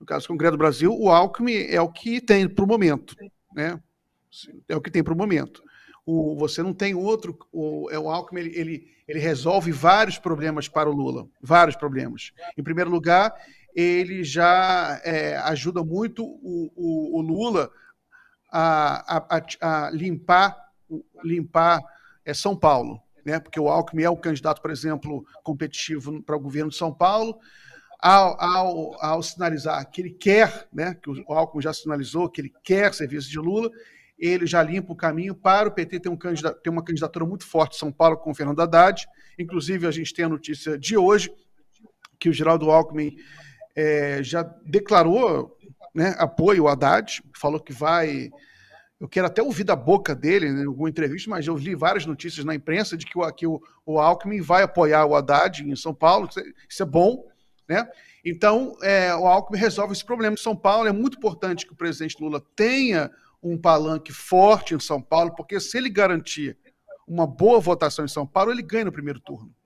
no caso do do Brasil, o Alckmin é o que tem para o momento, né? É o que tem para o momento. O, você não tem outro. O, é o Alckmin ele, ele, ele, resolve vários problemas para o Lula, vários problemas. Em primeiro lugar, ele já é, ajuda muito o, o, o Lula a, a, a, limpar, limpar é, São Paulo, né? Porque o Alckmin é o candidato, por exemplo, competitivo para o governo de São Paulo ao, ao, ao sinalizar que ele quer, né, que o Alckmin já sinalizou que ele quer serviço de Lula, ele já limpa o caminho para o PT ter, um ter uma candidatura muito forte em São Paulo com o Fernando Haddad. Inclusive, a gente tem a notícia de hoje que o Geraldo Alckmin é, já declarou né, apoio ao Haddad, falou que vai. Eu quero até ouvir da boca dele né, em alguma entrevista, mas eu li várias notícias na imprensa de que, o, que o, o Alckmin vai apoiar o Haddad em São Paulo. Isso é, é bom. Né? Então, é, o Alckmin resolve esse problema. Em São Paulo, é muito importante que o presidente Lula tenha um palanque forte em São Paulo, porque se ele garantir uma boa votação em São Paulo, ele ganha no primeiro turno.